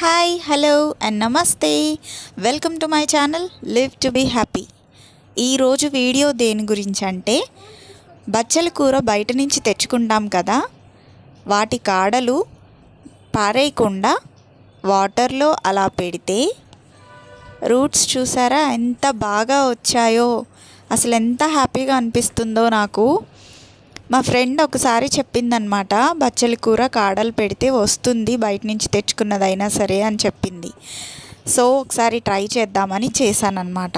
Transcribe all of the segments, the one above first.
hi hello and నమస్తే welcome to my channel live to be happy ఈరోజు video దేని గురించి అంటే బచ్చల కూర బయట నుంచి తెచ్చుకుంటాం కదా వాటి కాడలు పారేయకుండా వాటర్లో అలా పెడితే రూట్స్ చూసారా ఎంత బాగా వచ్చాయో అసలు ఎంత హ్యాపీగా అనిపిస్తుందో నాకు మా ఫ్రెండ్ ఒకసారి చెప్పిందనమాట బచ్చలి కూర కాడలు పెడితే వస్తుంది బయట నుంచి తెచ్చుకున్నదైనా సరే అని చెప్పింది సో ఒకసారి ట్రై చేద్దామని చేశానమాట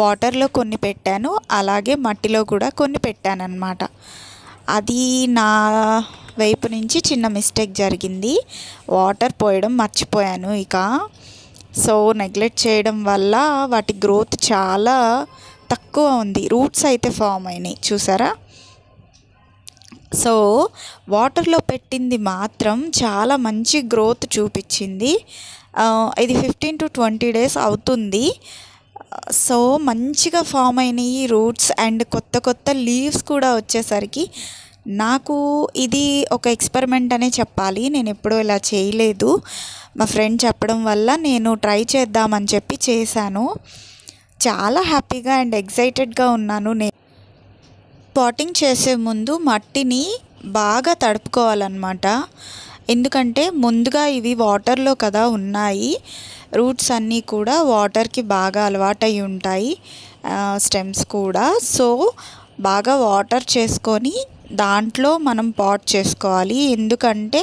వాటర్లో కొన్ని పెట్టాను అలాగే మట్టిలో కూడా కొన్ని పెట్టానన్నమాట అది నా వైపు నుంచి చిన్న మిస్టేక్ జరిగింది వాటర్ పోయడం మర్చిపోయాను ఇక సో నెగ్లెక్ట్ చేయడం వల్ల వాటి గ్రోత్ చాలా తక్కువ ఉంది రూట్స్ అయితే ఫామ్ అయినాయి చూసారా సో వాటర్లో పెట్టింది మాత్రం చాలా మంచి గ్రోత్ చూపించింది ఇది ఫిఫ్టీన్ టు ట్వంటీ డేస్ అవుతుంది సో మంచిగా ఫామ్ అయినాయి రూట్స్ అండ్ కొత్త కొత్త లీవ్స్ కూడా వచ్చేసరికి నాకు ఇది ఒక ఎక్స్పెరిమెంట్ అనే చెప్పాలి నేను ఎప్పుడూ ఇలా చేయలేదు మా ఫ్రెండ్ చెప్పడం వల్ల నేను ట్రై చేద్దామని చెప్పి చేశాను చాలా హ్యాపీగా అండ్ ఎక్సైటెడ్గా ఉన్నాను నేను పాటింగ్ చేసే ముందు మట్టిని బాగా తడుపుకోవాలన్నమాట ఎందుకంటే ముందుగా ఇవి వాటర్లో కదా ఉన్నాయి రూట్స్ అన్నీ కూడా వాటర్కి బాగా అలవాటై ఉంటాయి స్టెమ్స్ కూడా సో బాగా వాటర్ చేసుకొని దాంట్లో మనం పాట్ చేసుకోవాలి ఎందుకంటే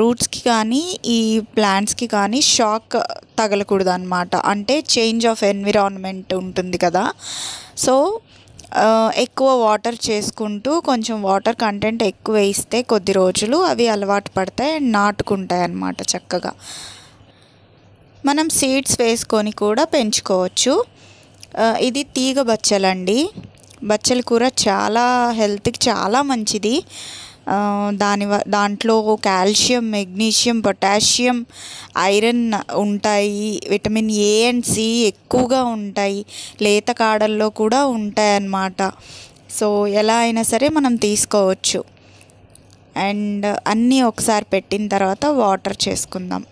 రూట్స్కి కానీ ఈ ప్లాంట్స్కి కానీ షాక్ తగలకూడదు అనమాట అంటే చేంజ్ ఆఫ్ ఎన్విరాన్మెంట్ ఉంటుంది కదా సో ఎక్కువ వాటర్ చేసుకుంటూ కొంచెం వాటర్ కంటెంట్ ఎక్కువ వేస్తే కొద్ది రోజులు అవి అలవాటు పడతాయి అండ్ నాటుకుంటాయి అన్నమాట చక్కగా మనం సీడ్స్ వేసుకొని కూడా పెంచుకోవచ్చు ఇది తీగ బచ్చలండి బచ్చల కూర చాలా హెల్త్కి చాలా మంచిది దాని దాంట్లో కాల్షియం మెగ్నీషియం పొటాషియం ఐరన్ ఉంటాయి విటమిన్ ఏ అండ్ సి ఎక్కువగా ఉంటాయి లేత కాడల్లో కూడా ఉంటాయి అన్నమాట సో ఎలా అయినా సరే మనం తీసుకోవచ్చు అండ్ అన్నీ ఒకసారి పెట్టిన తర్వాత వాటర్ చేసుకుందాం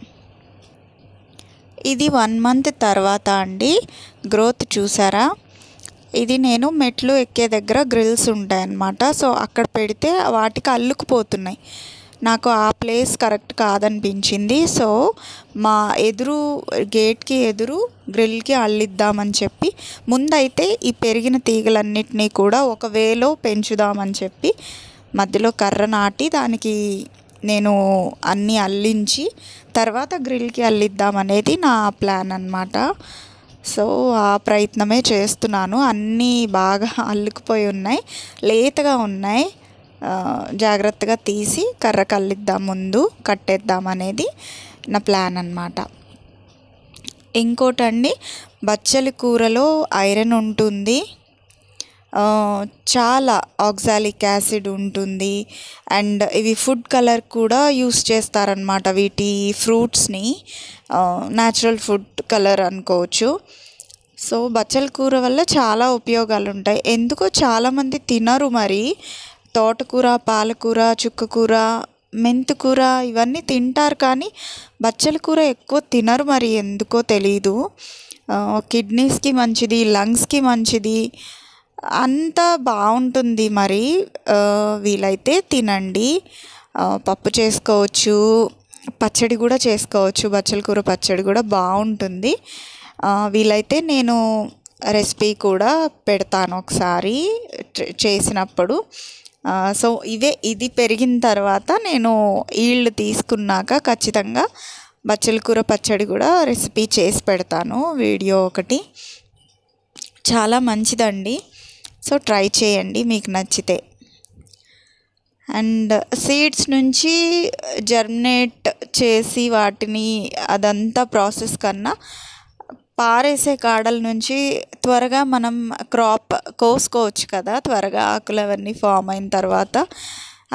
ఇది వన్ మంత్ తర్వాత అండి గ్రోత్ చూసారా ఇది నేను మెట్లు ఎక్కే దగ్గర గ్రిల్స్ ఉంటాయి అన్నమాట సో అక్కడ పెడితే వాటికి అల్లుకుపోతున్నాయి నాకు ఆ ప్లేస్ కరెక్ట్ కాదనిపించింది సో మా ఎదురు గేట్కి ఎదురు గ్రిల్కి అల్లిద్దామని చెప్పి ముందైతే ఈ పెరిగిన తీగలన్నిటినీ కూడా ఒకవేలో పెంచుదామని చెప్పి మధ్యలో కర్ర నాటి దానికి నేను అన్నీ అల్లించి తర్వాత గ్రిల్కి అల్లిద్దామనేది నా ప్లాన్ అనమాట సో ఆ ప్రయత్నమే చేస్తున్నాను అన్నీ బాగా అల్లుకుపోయి ఉన్నాయి లేతగా ఉన్నాయి జాగ్రత్తగా తీసి కర్ర కల్లిద్దాం ముందు కట్టేద్దాం అనేది నా ప్లాన్ అనమాట ఇంకోటండి బచ్చలి కూరలో ఐరన్ ఉంటుంది చాలా ఆక్సాలిక్ యాసిడ్ ఉంటుంది అండ్ ఇవి ఫుడ్ కలర్ కూడా యూస్ చేస్తారనమాట వీటి ఫ్రూట్స్ని న్యాచురల్ ఫుడ్ కలర్ అనుకోవచ్చు సో బచ్చల కూర వల్ల చాలా ఉపయోగాలు ఉంటాయి ఎందుకో చాలామంది తినరు మరి తోటకూర పాలకూర చుక్కకూర మెంతుకూర ఇవన్నీ తింటారు కానీ బచ్చల కూర ఎక్కువ తినరు మరి ఎందుకో తెలీదు కిడ్నీస్కి మంచిది లంగ్స్కి మంచిది అంత బాగుంటుంది మరి వీలైతే తినండి పప్పు చేసుకోవచ్చు పచ్చడి కూడా చేసుకోవచ్చు బచ్చల కూర పచ్చడి కూడా బాగుంటుంది వీలైతే నేను రెసిపీ కూడా పెడతాను ఒకసారి చేసినప్పుడు సో ఇవే ఇది పెరిగిన తర్వాత నేను ఈళ్ళు తీసుకున్నాక ఖచ్చితంగా బచ్చల కూర పచ్చడి కూడా రెసిపీ చేసి పెడతాను వీడియో ఒకటి చాలా మంచిదండి సో ట్రై చేయండి మీకు నచ్చితే అండ్ సీడ్స్ నుంచి జర్మినేట్ చేసి వాటిని అదంతా ప్రాసెస్ కన్నా పారేసే కాడల నుంచి త్వరగా మనం క్రాప్ కోసుకోవచ్చు కదా త్వరగా ఆకులు అవన్నీ ఫామ్ అయిన తర్వాత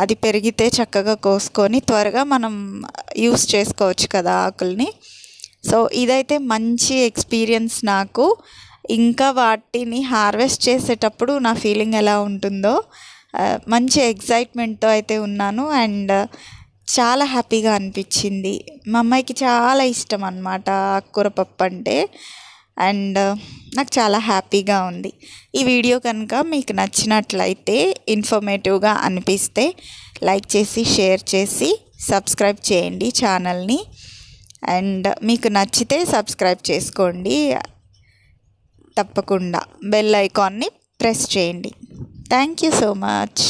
అది పెరిగితే చక్కగా కోసుకొని త్వరగా మనం యూస్ చేసుకోవచ్చు కదా ఆకుల్ని సో ఇదైతే మంచి ఎక్స్పీరియన్స్ నాకు ఇంకా వాటిని హార్వెస్ట్ చేసేటప్పుడు నా ఫీలింగ్ ఎలా ఉంటుందో మంచి ఎగ్జైట్మెంట్తో అయితే ఉన్నాను అండ్ చాలా హ్యాపీగా అనిపించింది మా అమ్మాయికి చాలా ఇష్టం అనమాట ఆకుకూర పప్పు అంటే అండ్ నాకు చాలా హ్యాపీగా ఉంది ఈ వీడియో కనుక మీకు నచ్చినట్లయితే ఇన్ఫర్మేటివ్గా అనిపిస్తే లైక్ చేసి షేర్ చేసి సబ్స్క్రైబ్ చేయండి ఛానల్ని అండ్ మీకు నచ్చితే సబ్స్క్రైబ్ చేసుకోండి తప్పకుండా బెల్ ఐకాన్ని ప్రెస్ చేయండి థ్యాంక్ యూ సో మచ్